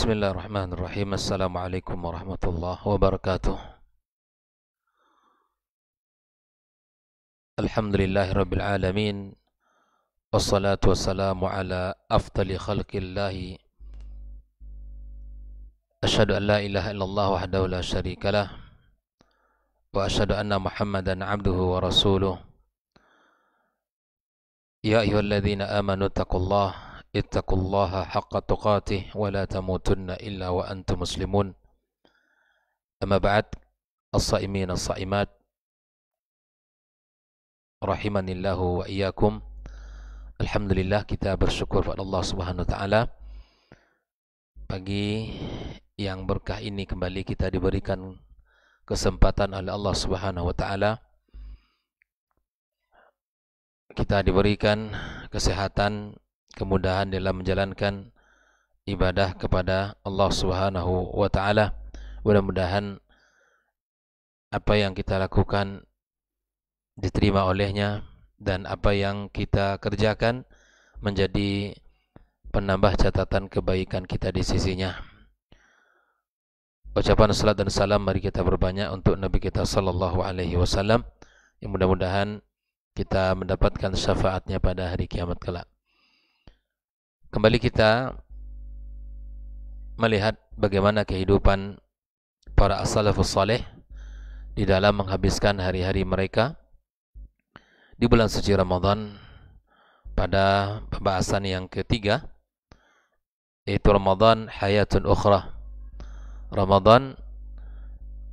بسم الله الرحمن الرحيم السلام عليكم ورحمة الله وبركاته الحمد لله رب العالمين والصلاة والسلام على أفضل خلق الله أشهد أن لا إله إلا الله وحده لا شريك له وأشهد أن محمدا عبده ورسوله يا أيها الذين آمنوا اتقوا الله ittaqullaha haqqa tuqatih wa la tamutunna illa wa antum muslimun amma ba'd as-saimin as-saimat rahimanillahu wa iyyakum alhamdulillah kita bersyukur kepada pagi yang berkah ini kembali kita diberikan kesempatan oleh Allah Subhanahu wa taala kita diberikan kesehatan kemudahan dalam menjalankan ibadah kepada Allah Subhanahu wa taala. Mudah-mudahan apa yang kita lakukan diterima olehnya dan apa yang kita kerjakan menjadi penambah catatan kebaikan kita di sisinya. Ucapan salat dan salam mari kita berbanyak untuk Nabi kita sallallahu alaihi wasallam. Mudah-mudahan kita mendapatkan syafaatnya pada hari kiamat kelak. Kembali kita melihat bagaimana kehidupan para as-salafus salih di dalam menghabiskan hari-hari mereka di bulan suci Ramadan pada pembahasan yang ketiga yaitu Ramadan hayatun ukhra. Ramadan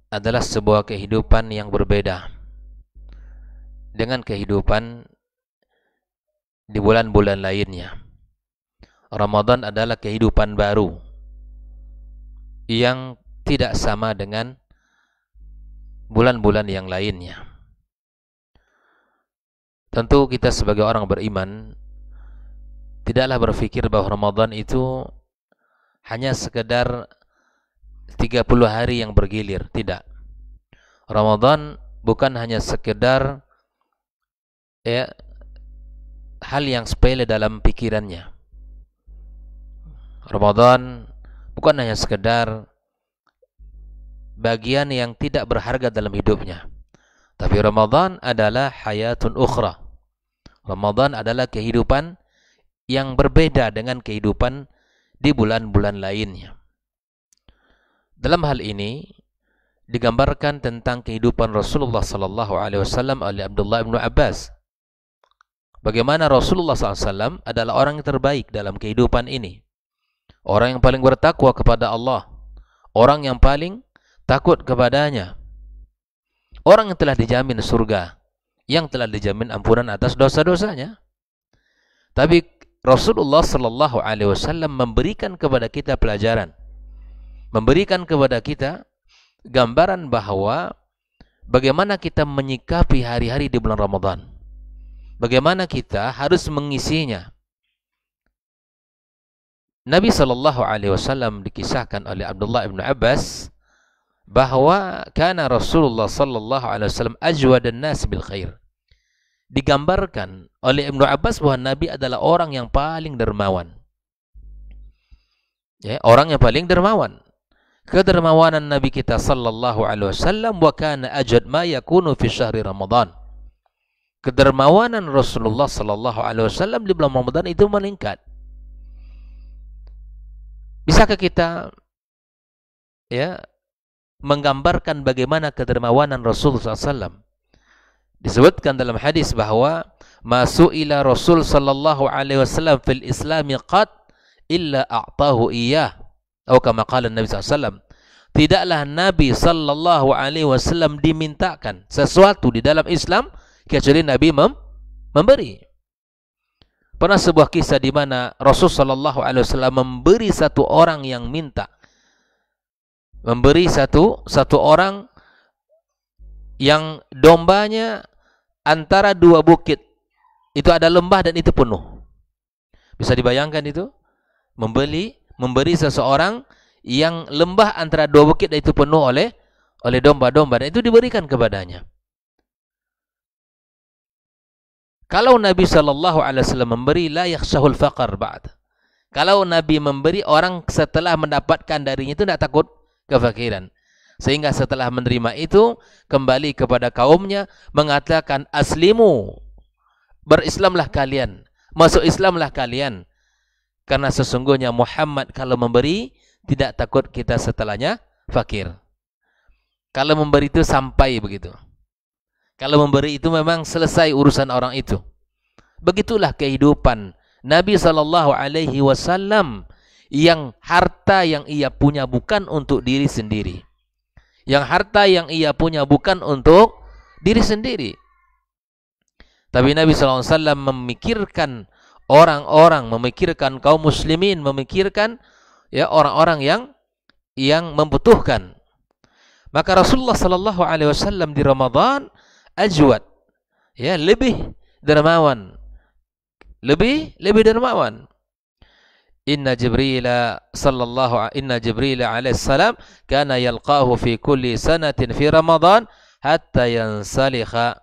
adalah sebuah kehidupan yang berbeda dengan kehidupan di bulan-bulan lainnya. Ramadan adalah kehidupan baru yang tidak sama dengan bulan-bulan yang lainnya. Tentu kita sebagai orang beriman tidaklah berpikir bahwa Ramadan itu hanya sekedar 30 hari yang bergilir, tidak. Ramadan bukan hanya sekedar ya hal yang sepele dalam pikirannya. Ramadan bukan hanya sekedar bagian yang tidak berharga dalam hidupnya. Tapi Ramadan adalah hayatun ukhra. Ramadan adalah kehidupan yang berbeda dengan kehidupan di bulan-bulan lainnya. Dalam hal ini digambarkan tentang kehidupan Rasulullah sallallahu alaihi wasallam oleh Abdullah bin Abbas. Bagaimana Rasulullah Sallallahu Alaihi Wasallam adalah orang yang terbaik dalam kehidupan ini. Orang yang paling bertakwa kepada Allah. Orang yang paling takut kepadanya. Orang yang telah dijamin surga. Yang telah dijamin ampunan atas dosa-dosanya. Tapi Rasulullah Shallallahu Alaihi Wasallam memberikan kepada kita pelajaran, memberikan kepada kita gambaran bahwa bagaimana kita menyikapi hari-hari di bulan Ramadan. Bagaimana kita harus mengisinya. Nabi sallallahu Alaihi Wasallam dikisahkan oleh Abdullah bin Abbas bahwa karena Rasulullah sallallahu Alaihi Wasallam ajwa dan nas bil khair. Digambarkan oleh Ibnu Abbas bahwa Nabi adalah orang yang paling dermawan. Ya, orang yang paling dermawan. Kedermawanan Nabi kita sallallahu alaihi wasallam wa kana ajad ma yakunu fi syahri Ramadan. Kedermawanan Rasulullah sallallahu alaihi wasallam di bulan Ramadan itu meningkat. Bisakah kita ya menggambarkan bagaimana kedermawanan Rasul SAW? Disebutkan dalam hadis bahwa masuila Rasul sallallahu alaihi wasallam fil Islami qat illa a'tahu iyah. Atau kama qala Nabi SAW. Tidaklah Nabi sallallahu alaihi wasallam dimintakan sesuatu di dalam Islam kecuali Nabi mem memberi. Pernah sebuah kisah di mana Rasulullah SAW memberi satu orang yang minta. Memberi satu satu orang yang dombanya antara dua bukit. Itu ada lembah dan itu penuh. Bisa dibayangkan itu? Membeli, memberi seseorang yang lembah antara dua bukit dan itu penuh oleh oleh domba-domba. Dan itu diberikan kepadanya. Kalau Nabi Shallallahu Alaihi Wasallam memberi layak syahul fakar ba'd. Kalau Nabi memberi orang setelah mendapatkan darinya itu tidak takut kefakiran. Sehingga setelah menerima itu kembali kepada kaumnya mengatakan aslimu berislamlah kalian masuk Islamlah kalian karena sesungguhnya Muhammad kalau memberi tidak takut kita setelahnya fakir. Kalau memberi itu sampai begitu. Kalau memberi itu memang selesai urusan orang itu. Begitulah kehidupan Nabi sallallahu alaihi wasallam yang harta yang ia punya bukan untuk diri sendiri. Yang harta yang ia punya bukan untuk diri sendiri. Tapi Nabi sallallahu alaihi wasallam memikirkan orang-orang, memikirkan kaum muslimin, memikirkan ya orang-orang yang yang membutuhkan. Maka Rasulullah sallallahu alaihi wasallam di Ramadan ajwad ya lebih dermawan lebih lebih dermawan inna jibril sallallahu inna jibril alaihi salam kana yalqahu fi kulli sanatin fi ramadan hatta yansalikha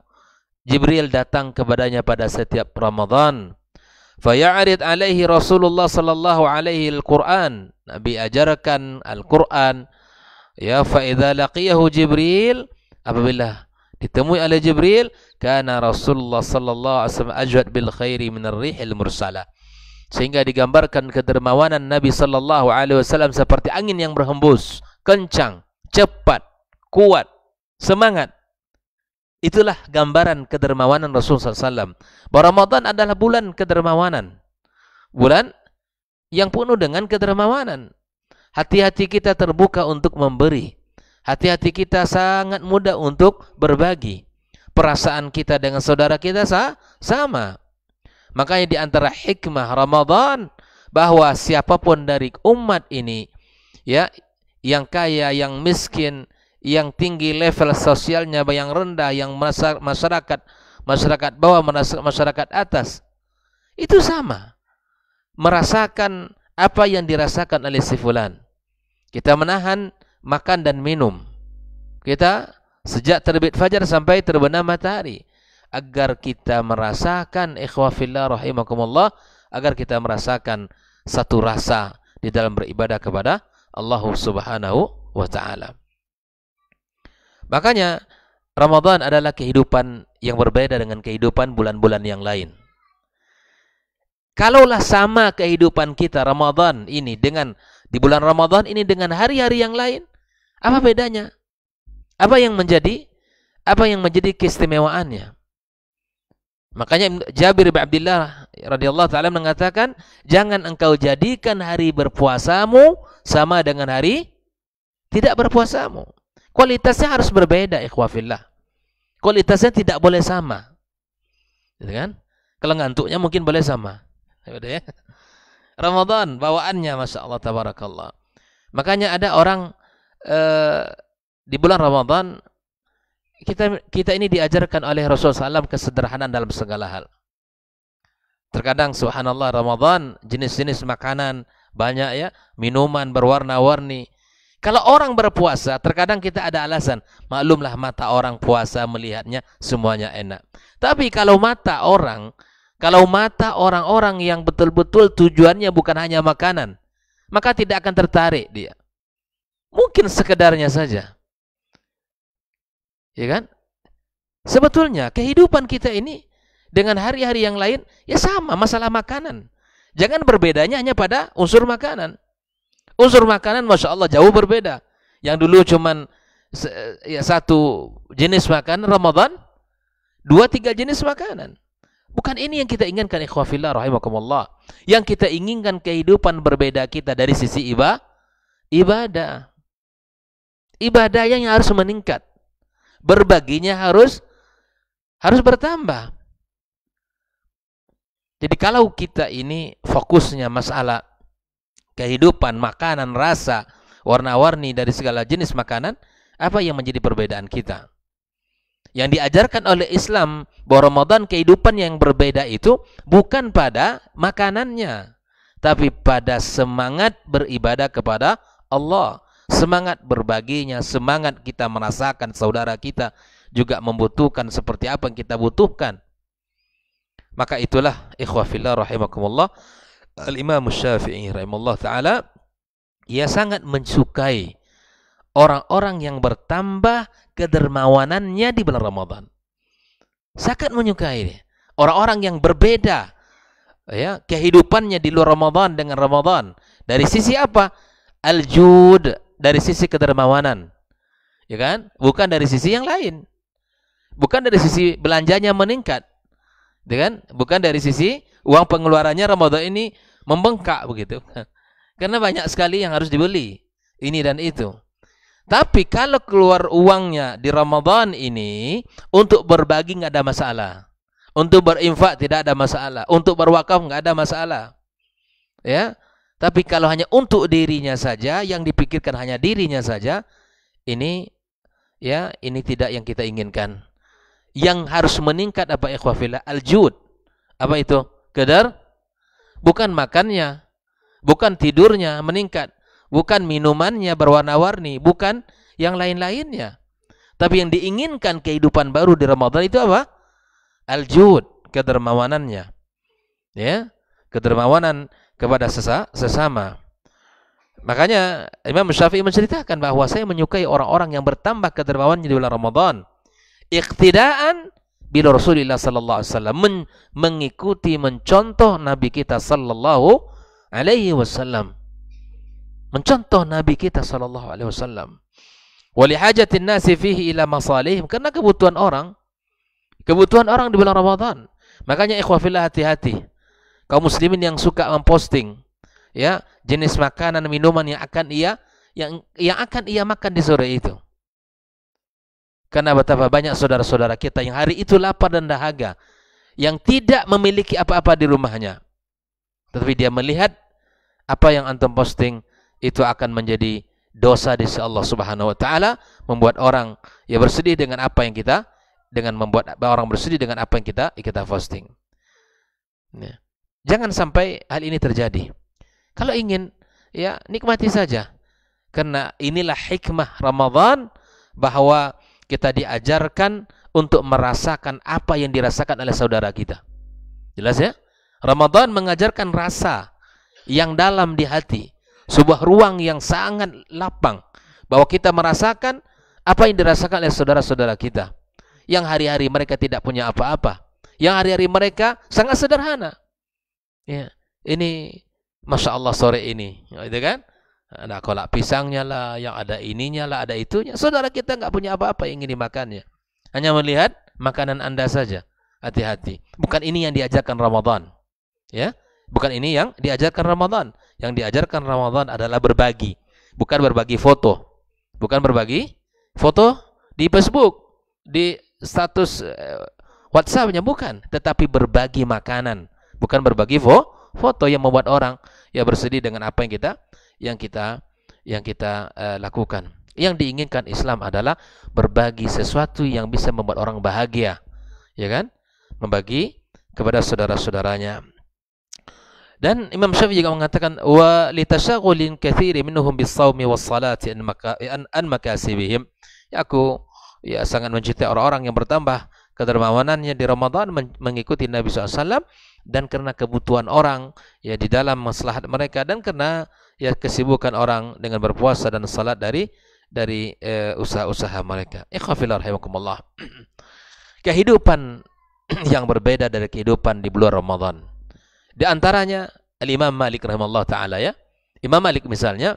jibril datang kepadanya pada setiap ramadan fayarid alaihi rasulullah sallallahu alaihi alquran nabi ajarkan alquran ya fa laqiyahu jibril apabila ditemui oleh Jibril karena Rasulullah sallallahu alaihi wasallam ajad bil khairi min rihil mursala sehingga digambarkan kedermawanan Nabi sallallahu alaihi wasallam seperti angin yang berhembus kencang cepat kuat semangat itulah gambaran kedermawanan Rasul sallallahu wasallam Ramadan adalah bulan kedermawanan bulan yang penuh dengan kedermawanan hati-hati kita terbuka untuk memberi Hati-hati kita sangat mudah untuk berbagi. Perasaan kita dengan saudara kita sa sama. Makanya di antara hikmah Ramadan bahwa siapapun dari umat ini ya yang kaya, yang miskin, yang tinggi level sosialnya, yang rendah, yang masyarakat masyarakat bawah, masyarakat atas itu sama merasakan apa yang dirasakan oleh si fulan. Kita menahan makan dan minum. Kita sejak terbit fajar sampai terbenam matahari agar kita merasakan ikhwafillah rahimakumullah agar kita merasakan satu rasa di dalam beribadah kepada Allah Subhanahu wa taala. Makanya Ramadan adalah kehidupan yang berbeda dengan kehidupan bulan-bulan yang lain. Kalaulah sama kehidupan kita Ramadan ini dengan di bulan Ramadan ini dengan hari-hari yang lain, apa bedanya? Apa yang menjadi apa yang menjadi keistimewaannya? Makanya Jabir bin Abdullah radhiyallahu taala mengatakan, "Jangan engkau jadikan hari berpuasamu sama dengan hari tidak berpuasamu." Kualitasnya harus berbeda, fillah. Kualitasnya tidak boleh sama. Gitu kan? Kalau ngantuknya mungkin boleh sama. Ya. ya. Ramadan bawaannya masyaallah Allah tabarakallah. Makanya ada orang Eh, di bulan Ramadan kita kita ini diajarkan oleh Rasulullah SAW kesederhanaan dalam segala hal. Terkadang subhanallah Ramadan jenis-jenis makanan banyak ya, minuman berwarna-warni. Kalau orang berpuasa, terkadang kita ada alasan, maklumlah mata orang puasa melihatnya semuanya enak. Tapi kalau mata orang, kalau mata orang-orang yang betul-betul tujuannya bukan hanya makanan, maka tidak akan tertarik dia. Mungkin sekedarnya saja. Ya kan? Sebetulnya kehidupan kita ini dengan hari-hari yang lain ya sama masalah makanan. Jangan berbedanya hanya pada unsur makanan. Unsur makanan Masya Allah jauh berbeda. Yang dulu cuman ya satu jenis makanan Ramadan, dua tiga jenis makanan. Bukan ini yang kita inginkan ikhwafillah rahimakumullah. Yang kita inginkan kehidupan berbeda kita dari sisi iba, ibadah ibadahnya yang harus meningkat. Berbaginya harus harus bertambah. Jadi kalau kita ini fokusnya masalah kehidupan, makanan, rasa, warna-warni dari segala jenis makanan, apa yang menjadi perbedaan kita? Yang diajarkan oleh Islam bahwa Ramadan kehidupan yang berbeda itu bukan pada makanannya, tapi pada semangat beribadah kepada Allah semangat berbaginya, semangat kita merasakan saudara kita juga membutuhkan seperti apa yang kita butuhkan. Maka itulah ikhwafillah rahimakumullah Al-Imam Syafi'i rahimahullah ta'ala Ia sangat mensukai Orang-orang yang bertambah kedermawanannya di bulan Ramadan Sangat menyukai Orang-orang yang berbeda ya Kehidupannya di luar Ramadan dengan Ramadan Dari sisi apa? Al-Jud dari sisi kedermawanan. Ya kan? Bukan dari sisi yang lain. Bukan dari sisi belanjanya meningkat. Ya kan? Bukan dari sisi uang pengeluarannya Ramadan ini membengkak begitu. Karena banyak sekali yang harus dibeli ini dan itu. Tapi kalau keluar uangnya di Ramadan ini untuk berbagi nggak ada masalah. Untuk berinfak tidak ada masalah. Untuk berwakaf nggak ada masalah. Ya, tapi kalau hanya untuk dirinya saja, yang dipikirkan hanya dirinya saja, ini ya ini tidak yang kita inginkan. Yang harus meningkat apa ikhwafillah? Al-jud. Apa itu? Kedar? Bukan makannya, bukan tidurnya meningkat, bukan minumannya berwarna-warni, bukan yang lain-lainnya. Tapi yang diinginkan kehidupan baru di Ramadan itu apa? Al-jud, kedermawanannya. Ya, kedermawanan kepada sesa, sesama. Makanya Imam Syafi'i menceritakan bahwa saya menyukai orang-orang yang bertambah kedermawannya di bulan Ramadan. Iktidaan bila Rasulullah sallallahu alaihi wasallam mengikuti mencontoh nabi kita sallallahu alaihi wasallam. Mencontoh nabi kita sallallahu alaihi wasallam. Walihajatin nasi fihi ila masalihim karena kebutuhan orang kebutuhan orang di bulan Ramadan. Makanya ikhwafillah hati-hati kaum muslimin yang suka memposting ya jenis makanan minuman yang akan ia yang yang akan ia makan di sore itu. Karena betapa banyak saudara-saudara kita yang hari itu lapar dan dahaga yang tidak memiliki apa-apa di rumahnya. Tetapi dia melihat apa yang antum posting itu akan menjadi dosa di sisi Allah Subhanahu wa taala, membuat orang ya bersedih dengan apa yang kita dengan membuat orang bersedih dengan apa yang kita kita posting. Ya. Jangan sampai hal ini terjadi. Kalau ingin, ya nikmati saja. Karena inilah hikmah Ramadan bahwa kita diajarkan untuk merasakan apa yang dirasakan oleh saudara kita. Jelas ya? Ramadan mengajarkan rasa yang dalam di hati. Sebuah ruang yang sangat lapang. Bahwa kita merasakan apa yang dirasakan oleh saudara-saudara kita. Yang hari-hari mereka tidak punya apa-apa. Yang hari-hari mereka sangat sederhana ya ini masya Allah sore ini ya, itu kan ada kolak pisangnya lah yang ada ininya lah ada itunya saudara kita nggak punya apa-apa yang ingin dimakannya hanya melihat makanan anda saja hati-hati bukan ini yang diajarkan Ramadan ya bukan ini yang diajarkan Ramadan yang diajarkan Ramadan adalah berbagi bukan berbagi foto bukan berbagi foto di Facebook di status eh, WhatsAppnya bukan tetapi berbagi makanan bukan berbagi fo foto yang membuat orang ya bersedih dengan apa yang kita yang kita yang kita uh, lakukan. Yang diinginkan Islam adalah berbagi sesuatu yang bisa membuat orang bahagia, ya kan? Membagi kepada saudara-saudaranya. Dan Imam Syafi'i juga mengatakan wa litasyagulin katsirin minhum bis-shaumi was-salati an, an makasibihim. Ya aku ya sangat mencintai orang-orang yang bertambah kedermawanannya di Ramadan mengikuti Nabi SAW dan karena kebutuhan orang ya di dalam maslahat mereka dan karena ya kesibukan orang dengan berpuasa dan salat dari dari eh, usaha-usaha mereka. Ikhwafillah rahimakumullah. Kehidupan yang berbeda dari kehidupan di bulan Ramadan. Di antaranya imam Malik rahimahullah taala ya. Imam Malik misalnya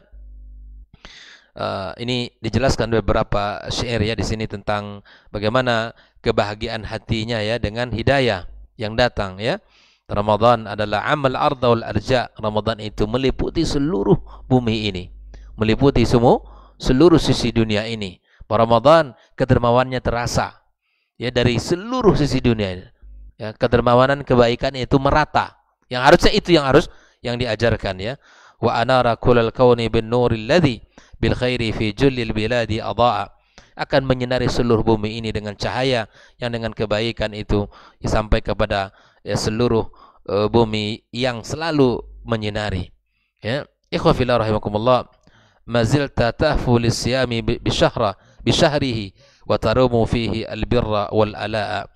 uh, ini dijelaskan beberapa syair ya di sini tentang bagaimana kebahagiaan hatinya ya dengan hidayah yang datang ya. Ramadan adalah amal ardaul arja. Ramadan itu meliputi seluruh bumi ini. Meliputi semua seluruh sisi dunia ini. Pada Ramadan kedermawannya terasa. Ya dari seluruh sisi dunia ini. Ya, kedermawanan kebaikan itu merata. Yang harusnya itu yang harus yang diajarkan ya. Wa anara kulal kauni bin nuril ladzi bil khairi fi jullil biladi adaa akan menyinari seluruh bumi ini dengan cahaya yang dengan kebaikan itu sampai kepada ya seluruh e, bumi yang selalu menyinari ya ikhwa fillah rahimakumullah mazilta tahfu lisiyami bisyahra bisyahrihi wa tarumu fihi albirra wal alaa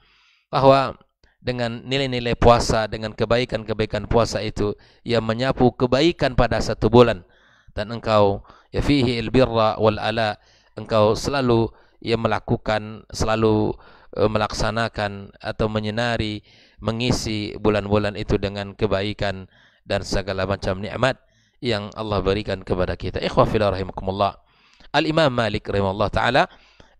bahwa dengan nilai-nilai puasa dengan kebaikan-kebaikan puasa itu yang menyapu kebaikan pada satu bulan dan engkau ya fihi albirra wal ala engkau selalu ia melakukan selalu eh, melaksanakan atau menyenari mengisi bulan-bulan itu dengan kebaikan dan segala macam nikmat yang Allah berikan kepada kita. Ikhwah fillah rahimakumullah. Al-Imam Malik rahimahullah taala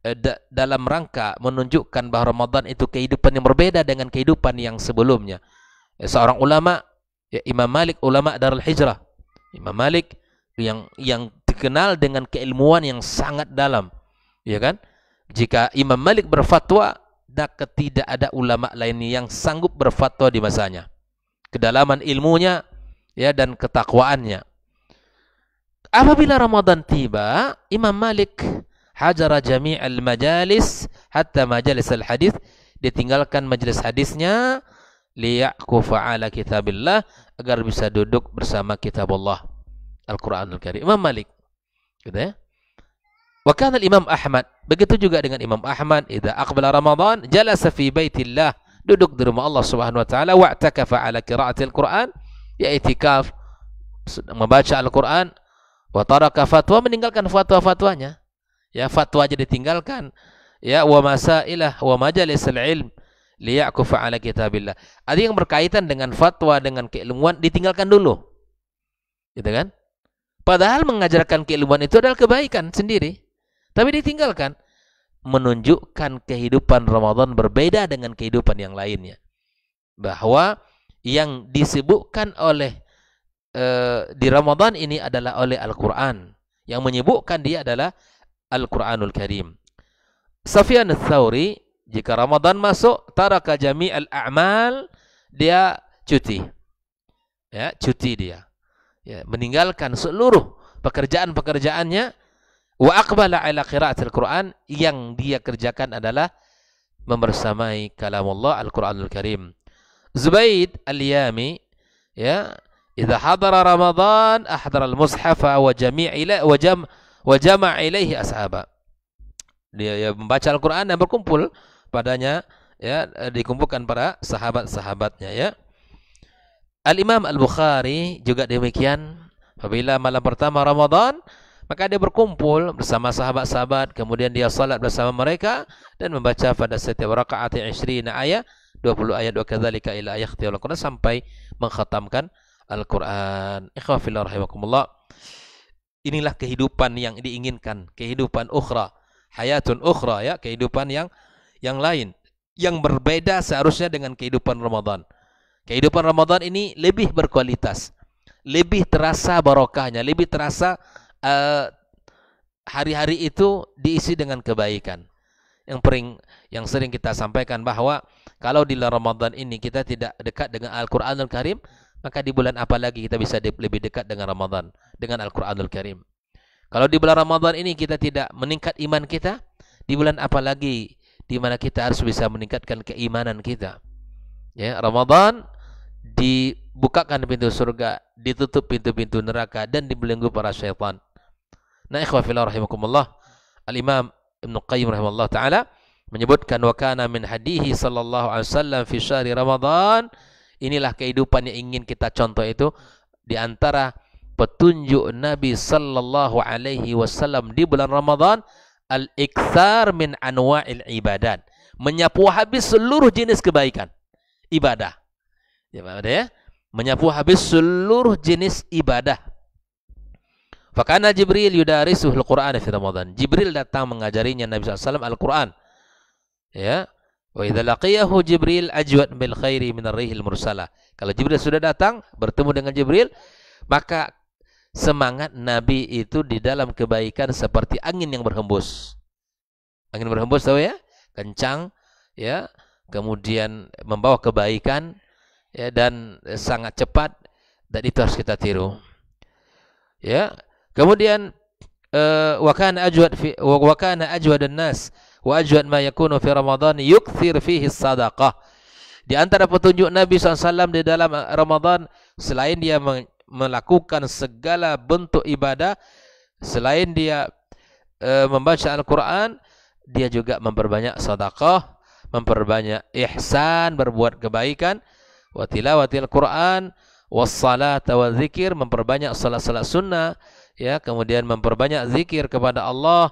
eh, dalam rangka menunjukkan bahawa Ramadan itu kehidupan yang berbeda dengan kehidupan yang sebelumnya. Eh, seorang ulama ya Imam Malik ulama Darul Hijrah. Imam Malik yang yang dikenal dengan keilmuan yang sangat dalam. Ya kan? Jika Imam Malik berfatwa, tak tidak ada ulama lain yang sanggup berfatwa di masanya. Kedalaman ilmunya ya dan ketakwaannya. Apabila Ramadan tiba, Imam Malik hajara al majalis hatta majalis al-hadis ditinggalkan majelis hadisnya liya'kufa ala kitabillah agar bisa duduk bersama kitab Allah, Al-Qur'anul Karim. Imam Malik. Gitu ya. Wakan Imam Ahmad, begitu juga dengan Imam Ahmad, Ida aqbala Ramadan jalasa fi baitillah, duduk di rumah Allah Subhanahu wa taala wa ala qiraatil Quran, ya itikaf membaca Al-Quran, wa taraka fatwa meninggalkan fatwa-fatwanya. Ya fatwa aja ditinggalkan. Ya wa masailah wa al ilm liya'kufa ala kitabillah. Ada yang berkaitan dengan fatwa, dengan keilmuan, ditinggalkan dulu. Gitu kan? Padahal mengajarkan keilmuan itu adalah kebaikan sendiri. Tapi ditinggalkan menunjukkan kehidupan Ramadan berbeda dengan kehidupan yang lainnya. Bahwa yang disibukkan oleh e, di Ramadan ini adalah oleh Al-Qur'an. Yang menyebutkan dia adalah Al-Qur'anul Karim. Sufyan Tsauri jika Ramadan masuk taraka al a'mal dia cuti. Ya, cuti dia. Ya, meninggalkan seluruh pekerjaan-pekerjaannya Wa aqbala ala qiraatil Quran yang dia kerjakan adalah membersamai kalamullah Al-Qur'anul Karim. Zubaid Al-Yami ya, "Idza hadara Ramadan ahdara al-mushafa wa jami'a ila wa jam wa jama'a ilaihi ashaba." Dia ya, membaca Al-Qur'an dan berkumpul padanya ya dikumpulkan para sahabat-sahabatnya ya. Al-Imam Al-Bukhari juga demikian. Apabila malam pertama Ramadan, maka dia berkumpul bersama sahabat-sahabat, kemudian dia salat bersama mereka dan membaca pada setiap rakaat yang 20 ayat, 20 ayat wa kadzalika ila ayati Quran sampai mengkhatamkan Al-Qur'an. Ikhwah fillah rahimakumullah. Inilah kehidupan yang diinginkan, kehidupan ukhra, hayatun ukhra ya, kehidupan yang yang lain yang berbeda seharusnya dengan kehidupan Ramadan. Kehidupan Ramadan ini lebih berkualitas, lebih terasa barokahnya, lebih terasa Eh, hari-hari uh, itu diisi dengan kebaikan. Yang pering, yang sering kita sampaikan bahwa kalau di bulan Ramadan ini kita tidak dekat dengan Al-Qur'anul Karim, maka di bulan apa lagi kita bisa de lebih dekat dengan Ramadan, dengan Al-Qur'anul Karim. Kalau di bulan Ramadan ini kita tidak meningkat iman kita, di bulan apa lagi di mana kita harus bisa meningkatkan keimanan kita. Ya, Ramadan dibukakan pintu surga, ditutup pintu-pintu neraka dan dibelenggu para syaitan. Nah, ikhwah fillah rahimakumullah. Al-Imam Ibn Qayyim rahimahullah taala menyebutkan wa kana min hadihi sallallahu alaihi wasallam fi syahri Ramadan. Inilah kehidupan yang ingin kita contoh itu di antara petunjuk Nabi sallallahu alaihi wasallam di bulan Ramadan al-iktsar min anwa'il ibadat. Menyapu habis seluruh jenis kebaikan ibadah. Ya, ya? Menyapu habis seluruh jenis ibadah Fakana Jibril yudarisuhul Qur'an fi Ramadan. Jibril datang mengajarinya Nabi SAW Al-Quran. Ya. Wa idza laqiyahu Jibril ajwat bil khairi min rihil mursalah. Kalau Jibril sudah datang, bertemu dengan Jibril, maka semangat Nabi itu di dalam kebaikan seperti angin yang berhembus. Angin berhembus tahu ya? Kencang ya, kemudian membawa kebaikan ya dan sangat cepat dan itu harus kita tiru. Ya, Kemudian eh, wakana ajwad fi wakana ajwad ajwadan nas wa ajwad ma yakunu fi Ramadan yukthir fihi sadaqah. Di antara petunjuk Nabi SAW di dalam eh, Ramadan selain dia melakukan segala bentuk ibadah, selain dia eh, membaca Al-Qur'an, dia juga memperbanyak sedekah, memperbanyak ihsan, berbuat kebaikan, wa al Qur'an, was salata wa dzikir, memperbanyak salat-salat sunnah ya kemudian memperbanyak zikir kepada Allah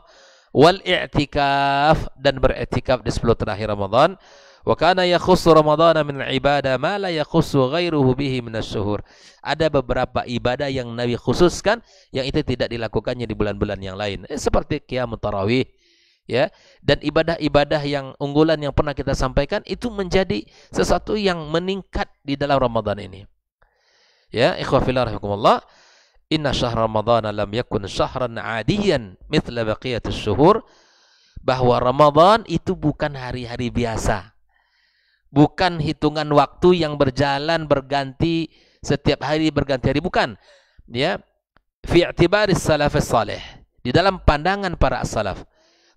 wal i'tikaf dan beriktikaf di 10 terakhir Ramadan wa kana yakhussu Ramadan min ibadah ma la yakhussu ghairuhu bihi min syuhur ada beberapa ibadah yang Nabi khususkan yang itu tidak dilakukannya di bulan-bulan yang lain eh, seperti qiyam tarawih ya dan ibadah-ibadah yang unggulan yang pernah kita sampaikan itu menjadi sesuatu yang meningkat di dalam Ramadan ini ya ikhwafillah rahimakumullah Inna syahr Ramadan lam yakun syahran adiyan mithla baqiyatus syuhur bahwa Ramadan itu bukan hari-hari biasa. Bukan hitungan waktu yang berjalan berganti setiap hari berganti hari bukan. Ya. Fi i'tibari salaf salih. Di dalam pandangan para salaf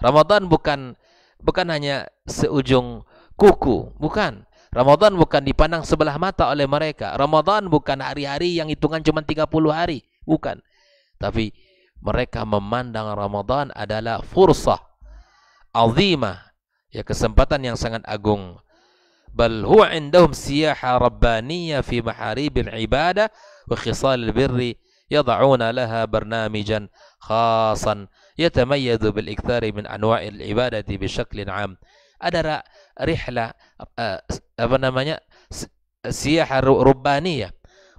Ramadan bukan bukan hanya seujung kuku, bukan. Ramadan bukan dipandang sebelah mata oleh mereka. Ramadan bukan hari-hari yang hitungan cuma 30 hari. Bukan. Tapi mereka memandang Ramadan adalah fursah azimah, ya kesempatan yang sangat agung. Bal huwa indahum siyaha rabbaniyah fi maharibil ibadah wa khisalil birri يضعون لها برنامجا خاصا يتميز بالاكثار من انواع العباده بشكل عام ada rihla apa namanya siyah rubbaniyah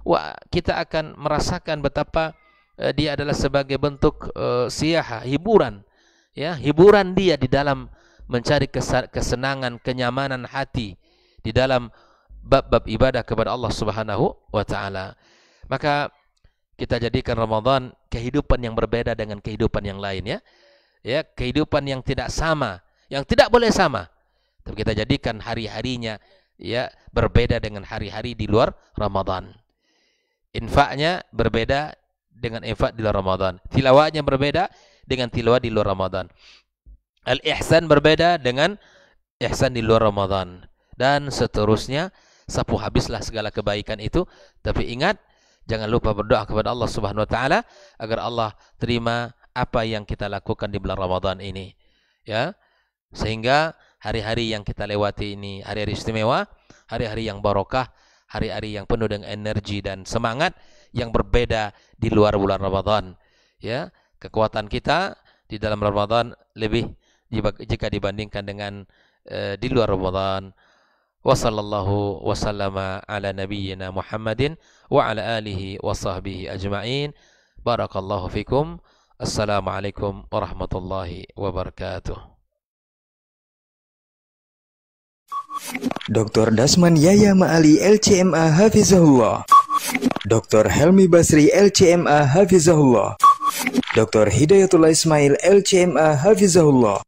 wah kita akan merasakan betapa uh, dia adalah sebagai bentuk uh, eh, siaha hiburan. Ya, hiburan dia di dalam mencari kesenangan, kenyamanan hati di dalam bab-bab ibadah kepada Allah Subhanahu wa taala. Maka kita jadikan Ramadan kehidupan yang berbeda dengan kehidupan yang lain ya. Ya, kehidupan yang tidak sama, yang tidak boleh sama. Tapi kita jadikan hari-harinya ya berbeda dengan hari-hari di luar Ramadan infaknya berbeda dengan infak di luar Ramadan. Tilawahnya berbeda dengan tilawah di luar Ramadan. Al-ihsan berbeda dengan ihsan di luar Ramadan. Dan seterusnya, sapu habislah segala kebaikan itu. Tapi ingat, jangan lupa berdoa kepada Allah Subhanahu wa taala agar Allah terima apa yang kita lakukan di bulan Ramadan ini. Ya. Sehingga hari-hari yang kita lewati ini hari-hari istimewa, hari-hari yang barokah hari-hari yang penuh dengan energi dan semangat yang berbeda di luar bulan Ramadan. Ya, kekuatan kita di dalam Ramadan lebih jika dibandingkan dengan uh, di luar Ramadan. Wassallallahu wasallama ala nabiyyina Muhammadin wa ala alihi wa sahbihi ajma'in. Barakallahu fikum. Assalamualaikum warahmatullahi wabarakatuh. Dr. Dasman Yaya Ma'ali LCMA Hafizahullah Dr. Helmi Basri LCMA Hafizahullah Dr. Hidayatullah Ismail LCMA Hafizahullah